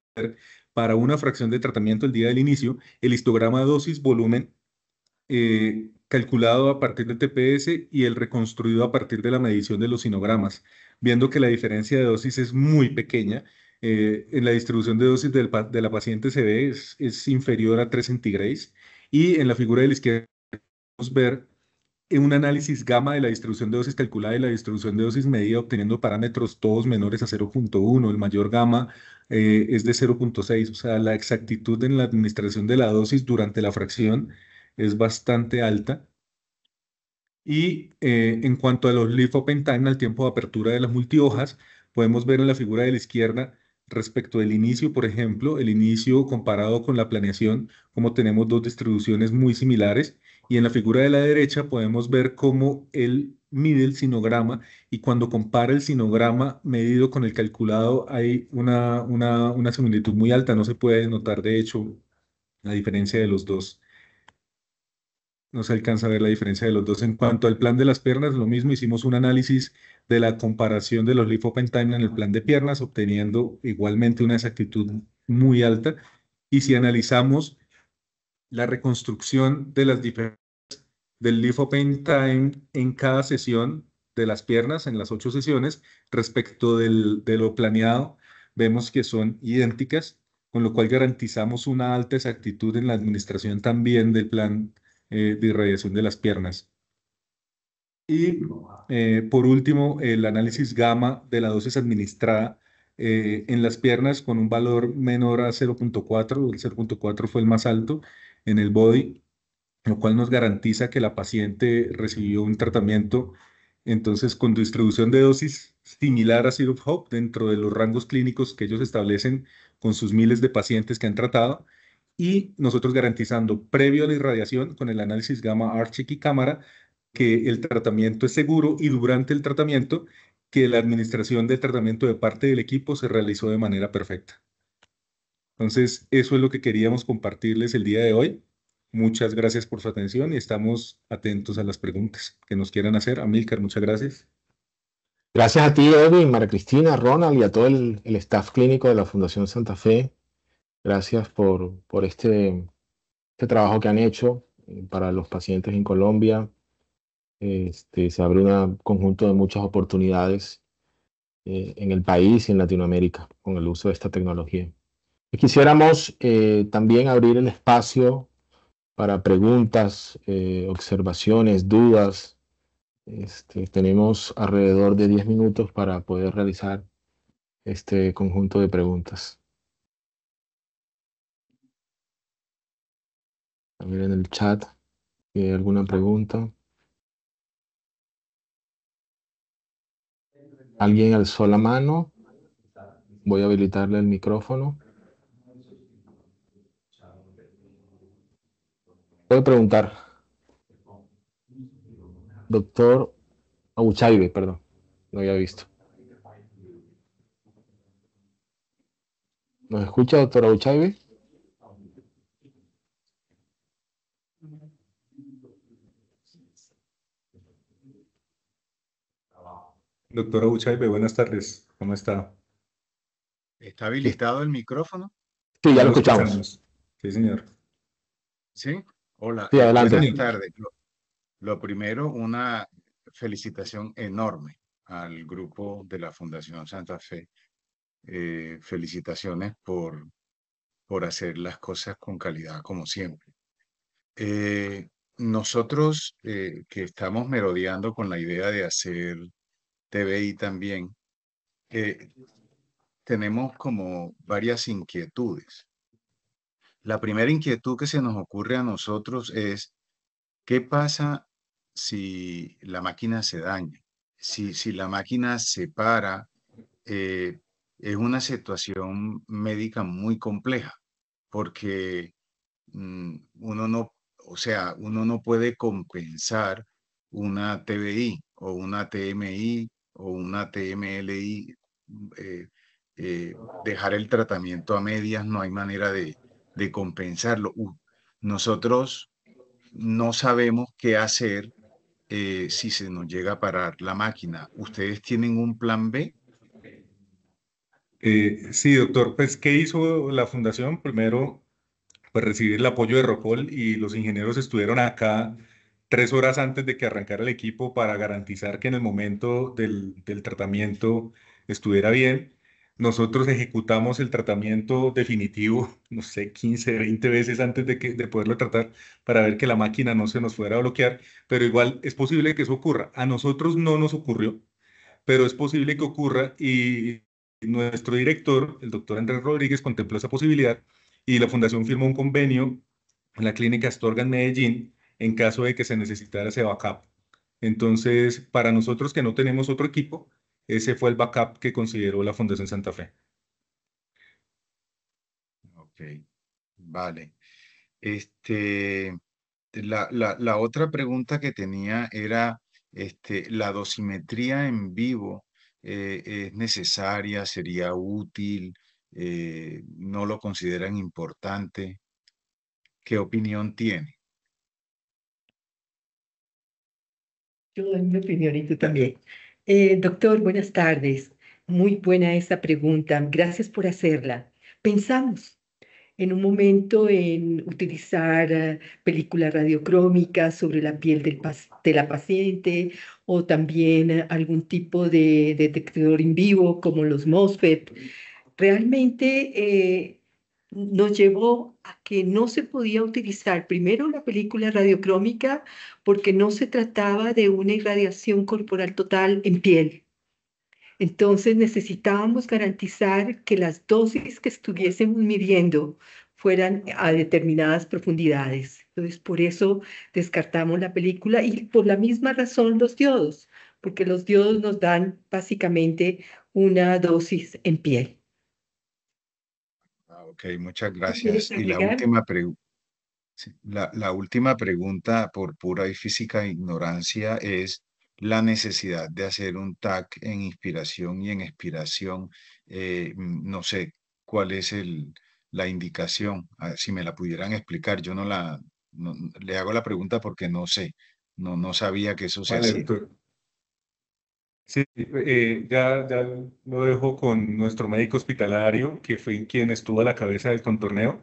para una fracción de tratamiento el día del inicio el histograma dosis-volumen eh, calculado a partir del TPS y el reconstruido a partir de la medición de los sinogramas, viendo que la diferencia de dosis es muy pequeña eh, en la distribución de dosis de la paciente se ve es, es, inferior a 3 centigrades y en la figura de la izquierda podemos ver un análisis gamma de la distribución de dosis calculada y la distribución de dosis medida obteniendo parámetros todos menores a 0.1, el mayor gamma eh, es de 0.6, o sea, la exactitud en la administración de la dosis durante la fracción es bastante alta. Y eh, en cuanto a los lipopentine, al tiempo de apertura de las multiojas podemos ver en la figura de la izquierda Respecto del inicio, por ejemplo, el inicio comparado con la planeación, como tenemos dos distribuciones muy similares, y en la figura de la derecha podemos ver cómo él mide el sinograma y cuando compara el sinograma medido con el calculado hay una, una, una similitud muy alta, no se puede notar de hecho la diferencia de los dos no se alcanza a ver la diferencia de los dos. En cuanto al plan de las piernas, lo mismo, hicimos un análisis de la comparación de los time en el plan de piernas, obteniendo igualmente una exactitud muy alta. Y si analizamos la reconstrucción de las diferencias del time en cada sesión de las piernas, en las ocho sesiones, respecto de lo planeado, vemos que son idénticas, con lo cual garantizamos una alta exactitud en la administración también del plan eh, de irradiación de las piernas. Y eh, por último, el análisis gamma de la dosis administrada eh, en las piernas con un valor menor a 0.4, el 0.4 fue el más alto en el body, lo cual nos garantiza que la paciente recibió un tratamiento entonces con distribución de dosis similar a Syrup Hope dentro de los rangos clínicos que ellos establecen con sus miles de pacientes que han tratado y nosotros garantizando previo a la irradiación con el análisis gamma Archic y cámara que el tratamiento es seguro y durante el tratamiento que la administración del tratamiento de parte del equipo se realizó de manera perfecta. Entonces, eso es lo que queríamos compartirles el día de hoy. Muchas gracias por su atención y estamos atentos a las preguntas que nos quieran hacer. Amílcar, muchas gracias. Gracias a ti, Edwin, María Cristina, Ronald y a todo el, el staff clínico de la Fundación Santa Fe Gracias por, este, este, trabajo que han hecho eh, para los pacientes en Colombia. Este, se abre un conjunto de muchas oportunidades eh, en el país y en Latinoamérica con el uso de esta tecnología. quisiéramos eh, también abrir el espacio para preguntas, observaciones, dudas. Este, tenemos alrededor de 10 minutos para poder realizar este conjunto de preguntas. También en el chat si hay alguna pregunta. Alguien alzó la mano. Voy a habilitarle el micrófono. Puedo preguntar. Doctor Abuchaibe, perdón. No había visto. ¿Nos escucha, doctor Abuchaibe? Doctor Uchaibe, buenas tardes. ¿Cómo está? ¿Está habilitado el micrófono? Sí, ya lo escuchamos. Sí, señor. Sí, hola. Sí, adelante. Buenas tardes. Lo, primero, una felicitación enorme al grupo de la Fundación Santa Fe. Eh, felicitaciones por, por hacer las cosas con calidad, como siempre. Eh, nosotros eh, que estamos merodeando con la idea de hacer TBI también, eh, tenemos como varias inquietudes. La primera inquietud que se nos ocurre a nosotros es, ¿qué pasa si la máquina se daña? Si, si la máquina se para, eh, es una situación médica muy compleja, porque mm, uno no, o sea, uno no puede compensar una TBI o una TMI o una TMLI, eh, eh, dejar el tratamiento a medias, no hay manera de, compensarlo. nosotros no sabemos qué hacer eh, si se nos llega a parar la máquina. ¿Ustedes tienen un plan B? sí, doctor. Pues, ¿qué hizo la fundación? Primero, pues recibir el apoyo de Rocol y los ingenieros estuvieron acá tres horas antes de que arrancara el equipo para garantizar que en el momento del, tratamiento estuviera bien. Nosotros ejecutamos el tratamiento definitivo, no sé, 15, 20 veces antes de, que, de poderlo tratar para ver que la máquina no se nos fuera a bloquear, pero igual es posible que eso ocurra. A nosotros no nos ocurrió, pero es posible que ocurra y nuestro director, el doctor Andrés Rodríguez, contempló esa posibilidad y la fundación firmó un convenio en la clínica Astorga en Medellín en caso de que se necesitara ese backup. Entonces, para nosotros que no tenemos otro equipo, ese fue el backup que consideró la Fundación Santa Fe. Ok, vale. Este, la, otra pregunta que tenía era este, la dosimetría en vivo. Eh, es necesaria, sería útil, eh, no lo consideran importante. ¿Qué opinión tiene? Yo doy mi opinión y tú también. Eh, doctor, buenas tardes. Muy buena esa pregunta. Gracias por hacerla. Pensamos en un momento en utilizar eh, películas radiocrómicas sobre la piel de la paciente o también algún tipo de detector en vivo como los MOSFET. Realmente eh, nos llevó a que no se podía utilizar primero la película radiocrómica porque no se trataba de una irradiación corporal total en piel. Entonces necesitábamos garantizar que las dosis que estuviésemos midiendo fueran a determinadas profundidades. Entonces por eso descartamos la película y por la misma razón los diodos, porque los diodos nos dan básicamente una dosis en piel. Ok, muchas gracias. Y la última, la, última pregunta, por pura y física ignorancia, es la necesidad de hacer un tag en inspiración y en expiración. Eh, no sé cuál es el, la indicación, si me la pudieran explicar. Yo no la, le hago la pregunta porque no sé, no, no sabía que eso se hacía. Sí, eh, ya, ya lo dejo con nuestro médico hospitalario, que fue quien estuvo a la cabeza del contorneo,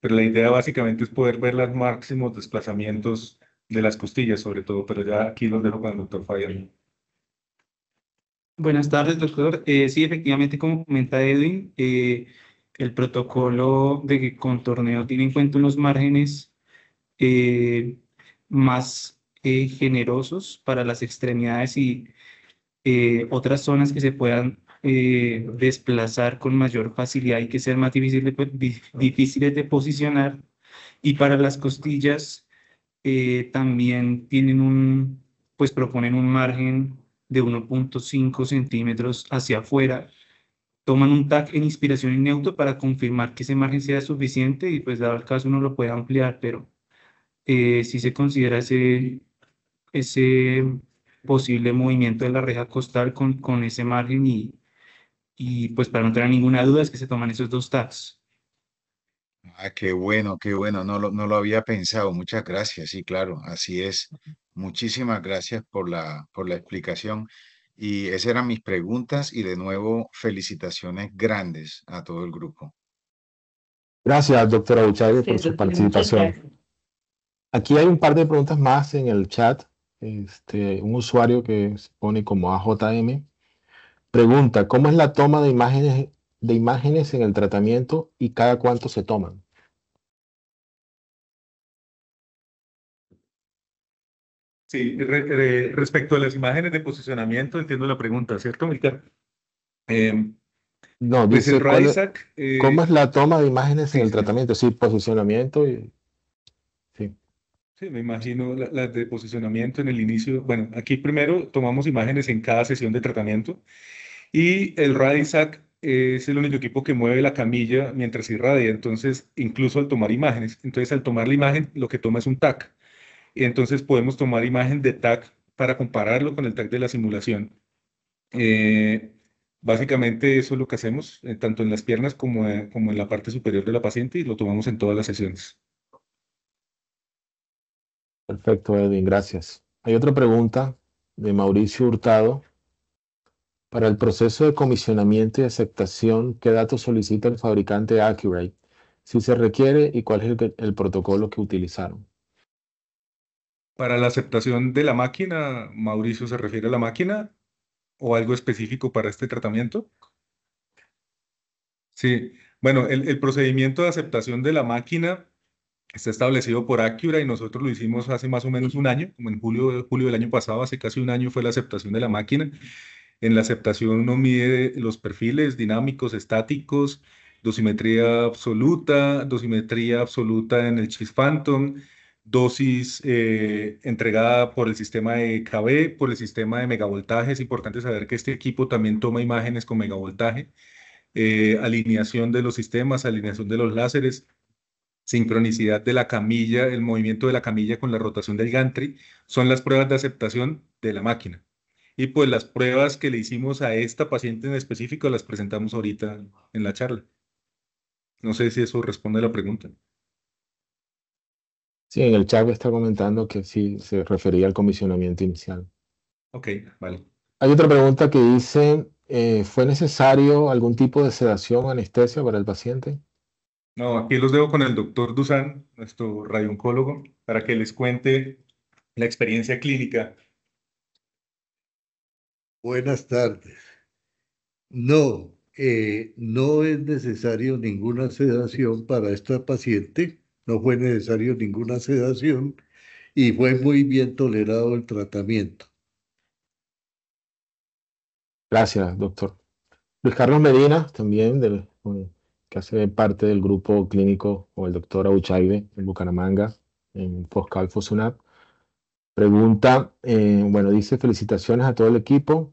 pero la idea básicamente es poder ver los máximos desplazamientos de las costillas, sobre todo, pero ya aquí los dejo con el doctor Fabián. Buenas tardes, doctor. Eh, sí, efectivamente, como comenta Edwin, eh, el protocolo de contorneo tiene en cuenta unos márgenes más generosos para las extremidades y eh, otras zonas que se puedan eh, desplazar con mayor facilidad y que sean más difíciles de, difíciles de posicionar. Y para las costillas eh, también tienen un, pues proponen un margen de 1.5 centímetros hacia afuera. Toman un tag en inspiración y neutro para confirmar que ese margen sea suficiente y pues dado el caso uno lo puede ampliar, pero si se considera ese, ese posible movimiento de la reja costal con, con ese margen y, y pues para no tener ninguna duda es que se toman esos dos tags. Ah, qué bueno, qué bueno, no lo, no lo había pensado, muchas gracias, sí, claro, así es. Muchísimas gracias por la, por la explicación. Y esas eran mis preguntas y de nuevo felicitaciones grandes a todo el grupo. Gracias, doctora Buchagre, por su participación. Aquí hay un par de preguntas más en el chat este, un usuario que se pone como AJM, pregunta, ¿cómo es la toma de imágenes, de imágenes en el tratamiento y cada cuánto se toman? Sí, respecto a las imágenes de posicionamiento, entiendo la pregunta, ¿cierto, Milka? Em, no, pues dice, eh, ¿cómo es la toma de imágenes en el tratamiento? Sí, posicionamiento y me imagino las de posicionamiento en el inicio. Bueno, aquí primero tomamos imágenes en cada sesión de tratamiento y el Radisac es el único equipo que mueve la camilla mientras irradia, entonces incluso al tomar imágenes. Entonces al tomar la imagen lo que toma es un TAC. Y entonces podemos tomar imagen de TAC para compararlo con el TAC de la simulación. Eh, básicamente eso es lo que hacemos, eh, tanto en las piernas eh, como en la parte superior de la paciente y lo tomamos en todas las sesiones. Perfecto, Edwin, gracias. Hay otra pregunta de Mauricio Hurtado. Para el proceso de comisionamiento y aceptación, ¿qué datos solicita el fabricante Accurate? Si se requiere y cuál es el, protocolo que utilizaron. Para la aceptación de la máquina, Mauricio se refiere a la máquina o algo específico para este tratamiento. Sí, bueno, el procedimiento de aceptación de la máquina está establecido por Acura y nosotros lo hicimos hace más o menos un año, como en julio, julio del año pasado, hace casi un año fue la aceptación de la máquina. En la aceptación uno mide los perfiles dinámicos, estáticos, dosimetría absoluta, dosimetría absoluta en el Chis Phantom, dosis eh, entregada por el sistema de KB, por el sistema de megavoltaje. Es importante saber que este equipo también toma imágenes con megavoltaje. Eh, alineación de los sistemas, alineación de los láseres, sincronicidad de la camilla, el movimiento de la camilla con la rotación del gantry, son las pruebas de aceptación de la máquina. Y pues las pruebas que le hicimos a esta paciente en específico las presentamos ahorita en la charla. No sé si eso responde a la pregunta. Sí, en el chat está comentando que sí se refería al comisionamiento inicial. Ok, vale. Hay otra pregunta que dice, eh, ¿fue necesario algún tipo de sedación o anestesia para el paciente? No, aquí los dejo con el doctor Dusan, nuestro radioncólogo, para que les cuente la experiencia clínica. Buenas tardes. No, eh, no es necesario ninguna sedación para esta paciente, no fue necesario ninguna sedación y fue muy bien tolerado el tratamiento. Gracias, doctor. Luis Carlos Medina, también del que hace parte del grupo clínico o el doctor Auchaide en Bucaramanga, en Foscal Fosunap. Pregunta, eh, bueno, dice felicitaciones a todo el equipo.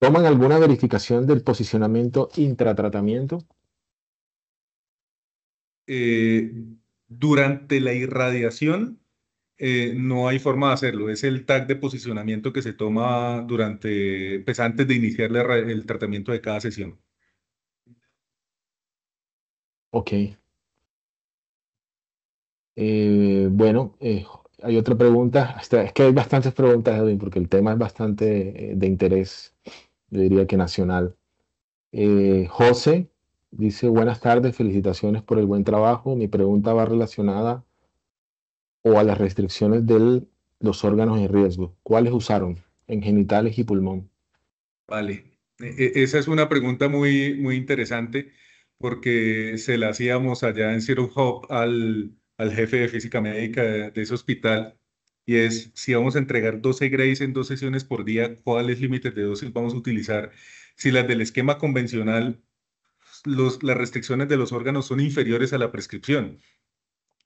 ¿Toman alguna verificación del posicionamiento intratratamiento? Eh, durante la irradiación eh, no hay forma de hacerlo. Es el tag de posicionamiento que se toma durante, pues antes de iniciar el tratamiento de cada sesión. Ok. Eh, bueno, eh, hay otra pregunta. Es que hay bastantes preguntas, Edwin, porque el tema es bastante eh, de interés, yo diría que nacional. José dice, buenas tardes, felicitaciones por el buen trabajo. Mi pregunta va relacionada o a las restricciones de los órganos en riesgo. ¿Cuáles usaron en genitales y pulmón? Vale, e, e, esa es una pregunta muy, muy interesante porque se la hacíamos allá en Zero Hub al, jefe de física médica de, ese hospital, y es si vamos a entregar 12 grades en dos sesiones por día, cuáles límites de dosis vamos a utilizar. Si las del esquema convencional, las restricciones de los órganos son inferiores a la prescripción.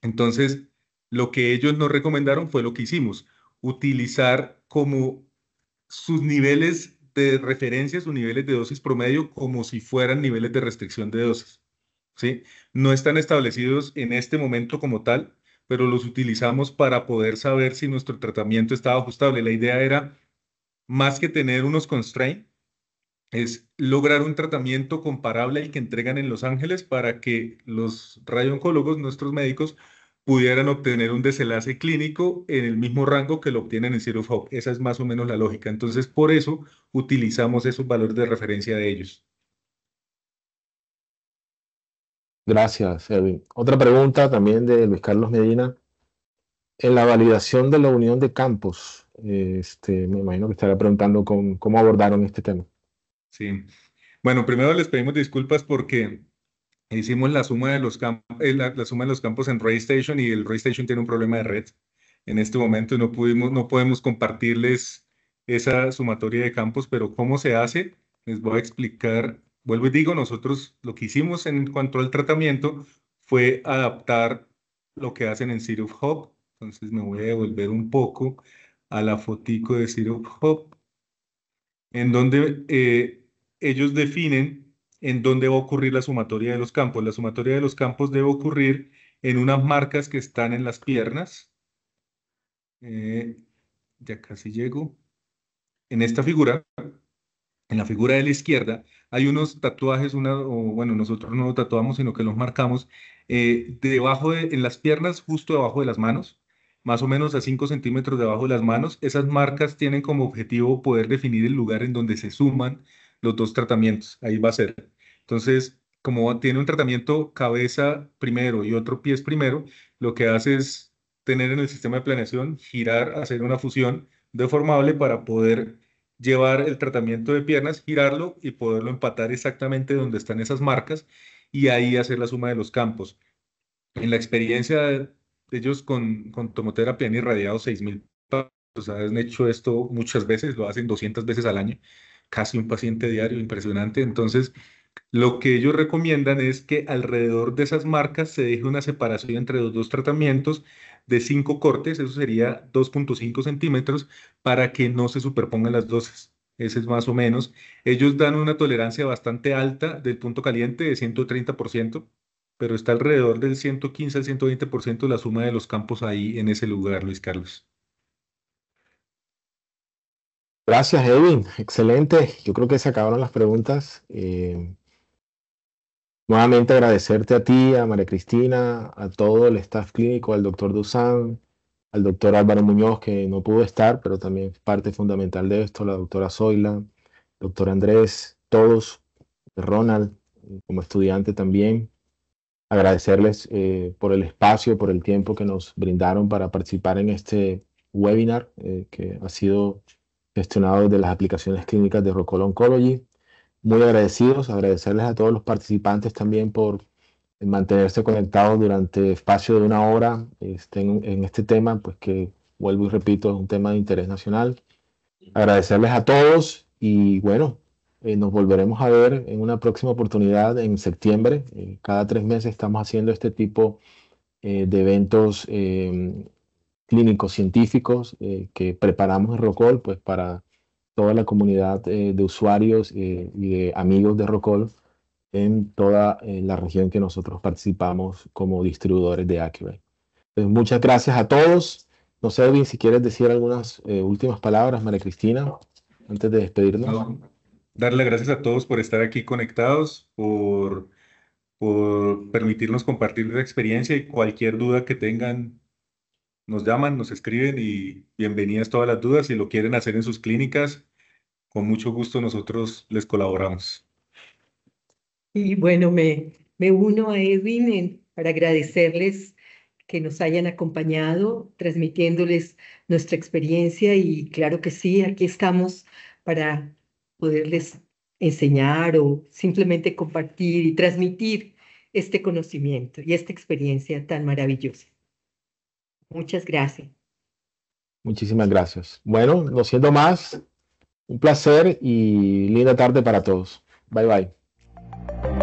Entonces, lo que ellos nos recomendaron fue lo que hicimos, utilizar como sus niveles de referencias o niveles de dosis promedio como si fueran niveles de restricción de dosis. ¿sí? No están establecidos en este momento como tal, pero los utilizamos para poder saber si nuestro tratamiento estaba ajustable. La idea era, más que tener unos constraints, es lograr un tratamiento comparable al que entregan en Los Ángeles para que los radioncólogos, nuestros médicos, pudieran obtener un desenlace clínico en el mismo rango que lo obtienen en Zero Esa es más o menos la lógica. Entonces, por eso utilizamos esos valores de referencia de ellos. Gracias, Edwin. Otra pregunta también de Luis Carlos Medina. En la validación de la unión de campos, este, me imagino que estará preguntando cómo abordaron este tema. Sí. Bueno, primero les pedimos disculpas porque hicimos la suma de los, campos, eh, la, suma de los campos en RayStation y el RayStation tiene un problema de red. En este momento no, pudimos, no podemos compartirles esa sumatoria de campos, pero ¿cómo se hace? Les voy a explicar. Vuelvo y digo, nosotros lo que hicimos en cuanto al tratamiento fue adaptar lo que hacen en Syrup Entonces me voy a devolver un poco a la fotico de Syrup en donde eh, ellos definen en dónde va a ocurrir la sumatoria de los campos. La sumatoria de los campos debe ocurrir en unas marcas que están en las piernas. ya eh, casi llego. En esta figura, en la figura de la izquierda, hay unos tatuajes, una, bueno, nosotros no los tatuamos, sino que los marcamos eh, debajo en las piernas, justo debajo de las manos, más o menos a 5 centímetros debajo de las manos. Esas marcas tienen como objetivo poder definir el lugar en donde se suman los dos tratamientos. Ahí va a ser. Entonces, como tiene un tratamiento cabeza primero y otro pies primero, lo que hace es tener en el sistema de planeación, girar, hacer una fusión deformable para poder llevar el tratamiento de piernas, girarlo y poderlo empatar exactamente donde están esas marcas y ahí hacer la suma de los campos. En la experiencia de ellos con, con tomoterapia han irradiado 6.000 o sea, han hecho esto muchas veces, lo hacen 200 veces al año, casi un paciente diario, impresionante. Entonces, lo que ellos recomiendan es que alrededor de esas marcas se deje una separación entre los dos tratamientos de cinco cortes, eso sería 2.5 centímetros, para que no se superpongan las dosis. Ese es más o menos. Ellos dan una tolerancia bastante alta del punto caliente de 130%, pero está alrededor del 115 al 120% la suma de los campos ahí en ese lugar, Luis Carlos. Gracias, Edwin. Excelente. Yo creo que se acabaron las preguntas. Eh, Nuevamente agradecerte a ti, a María Cristina, a todo el staff clínico, al doctor Dusan, al doctor Álvaro Muñoz, que no pudo estar, pero también parte fundamental de esto, la doctora Zoila, doctor Andrés, todos, Ronald, como estudiante también. Agradecerles eh, por el espacio, por el tiempo que nos brindaron para participar en este webinar eh, que ha sido gestionado de las aplicaciones clínicas de Rocol Oncology muy agradecidos, agradecerles a todos los participantes también por mantenerse conectados durante espacio de una hora este, en, este tema, pues que vuelvo y repito, es un tema de interés nacional. Agradecerles a todos y bueno, eh, nos volveremos a ver en una próxima oportunidad en septiembre. Eh, cada tres meses estamos haciendo este tipo eh, de eventos clínicos científicos que preparamos en Rocol pues para toda la comunidad eh, de usuarios eh, y de amigos de Rocol en toda eh, la región que nosotros participamos como distribuidores de Accurate. Pues muchas gracias a todos. No sé, Edwin, si quieres decir algunas últimas palabras, María Cristina, antes de despedirnos. Darle gracias a todos por estar aquí conectados, por, por permitirnos compartir la experiencia y cualquier duda que tengan nos llaman, nos escriben y bienvenidas todas las dudas. Si lo quieren hacer en sus clínicas, con mucho gusto nosotros les colaboramos. Y bueno, me, uno a Edwin para agradecerles que nos hayan acompañado, transmitiéndoles nuestra experiencia y claro que sí, aquí estamos para poderles enseñar o simplemente compartir y transmitir este conocimiento y esta experiencia tan maravillosa. Muchas gracias. Muchísimas gracias. Bueno, no siendo más, un placer y linda tarde para todos. Bye bye.